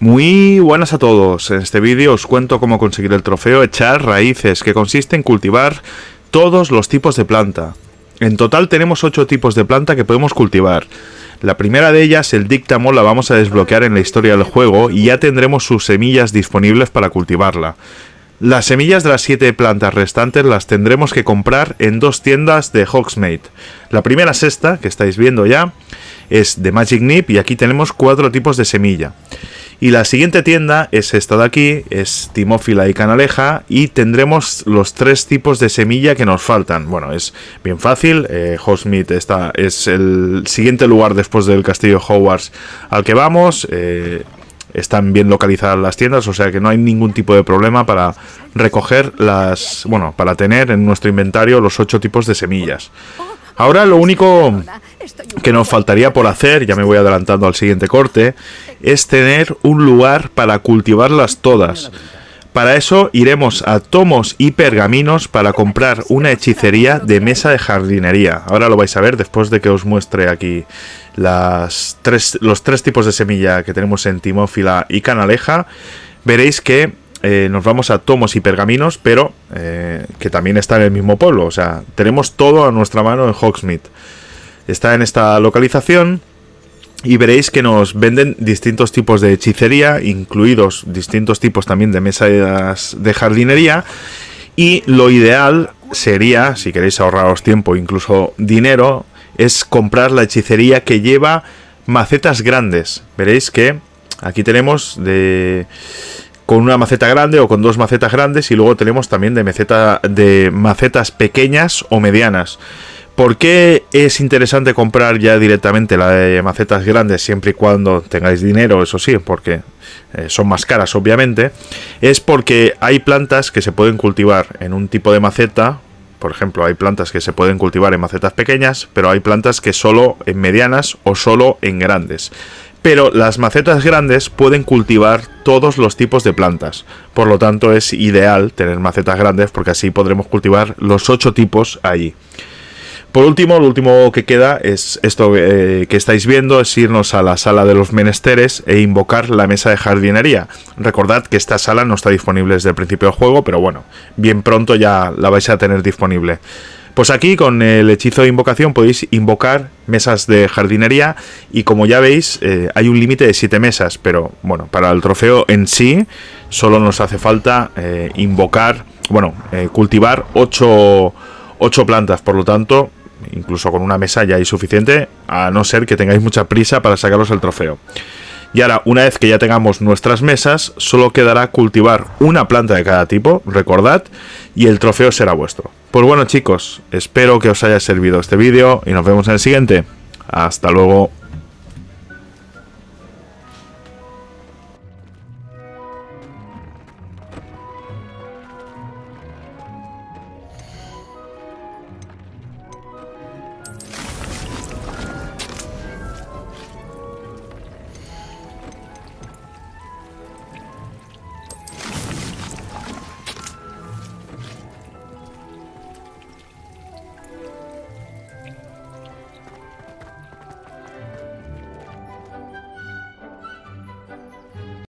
Muy buenas a todos, en este vídeo os cuento cómo conseguir el trofeo Echar Raíces, que consiste en cultivar todos los tipos de planta. En total tenemos 8 tipos de planta que podemos cultivar. La primera de ellas, el díctamo, la vamos a desbloquear en la historia del juego y ya tendremos sus semillas disponibles para cultivarla. Las semillas de las 7 plantas restantes las tendremos que comprar en dos tiendas de Hogsmeade. La primera es esta, que estáis viendo ya, es de Magic Nip y aquí tenemos 4 tipos de semilla. Y la siguiente tienda es esta de aquí, es Timófila y Canaleja, y tendremos los tres tipos de semilla que nos faltan. Bueno, es bien fácil, eh, está, es el siguiente lugar después del castillo Hogwarts al que vamos. Eh, están bien localizadas las tiendas, o sea que no hay ningún tipo de problema para recoger las, bueno, para tener en nuestro inventario los ocho tipos de semillas. Ahora lo único que nos faltaría por hacer, ya me voy adelantando al siguiente corte, es tener un lugar para cultivarlas todas. Para eso iremos a tomos y pergaminos para comprar una hechicería de mesa de jardinería. Ahora lo vais a ver después de que os muestre aquí las tres, los tres tipos de semilla que tenemos en Timófila y Canaleja. Veréis que eh, nos vamos a tomos y pergaminos, pero eh, que también está en el mismo pueblo. O sea, tenemos todo a nuestra mano en hawksmith Está en esta localización y veréis que nos venden distintos tipos de hechicería, incluidos distintos tipos también de mesas de jardinería. Y lo ideal sería, si queréis ahorraros tiempo, incluso dinero, es comprar la hechicería que lleva macetas grandes. Veréis que aquí tenemos de con una maceta grande o con dos macetas grandes y luego tenemos también de, de macetas pequeñas o medianas. ¿Por qué es interesante comprar ya directamente la de macetas grandes siempre y cuando tengáis dinero, eso sí, porque eh, son más caras obviamente? Es porque hay plantas que se pueden cultivar en un tipo de maceta, por ejemplo, hay plantas que se pueden cultivar en macetas pequeñas, pero hay plantas que solo en medianas o solo en grandes pero las macetas grandes pueden cultivar todos los tipos de plantas. Por lo tanto, es ideal tener macetas grandes porque así podremos cultivar los ocho tipos allí. Por último, lo último que queda es esto eh, que estáis viendo, es irnos a la sala de los menesteres e invocar la mesa de jardinería. Recordad que esta sala no está disponible desde el principio del juego, pero bueno, bien pronto ya la vais a tener disponible. Pues aquí con el hechizo de invocación podéis invocar mesas de jardinería y como ya veis eh, hay un límite de 7 mesas, pero bueno, para el trofeo en sí solo nos hace falta eh, invocar, bueno, eh, cultivar 8, 8 plantas, por lo tanto incluso con una mesa ya es suficiente, a no ser que tengáis mucha prisa para sacaros el trofeo. Y ahora, una vez que ya tengamos nuestras mesas, solo quedará cultivar una planta de cada tipo, recordad, y el trofeo será vuestro. Pues bueno chicos, espero que os haya servido este vídeo y nos vemos en el siguiente. Hasta luego.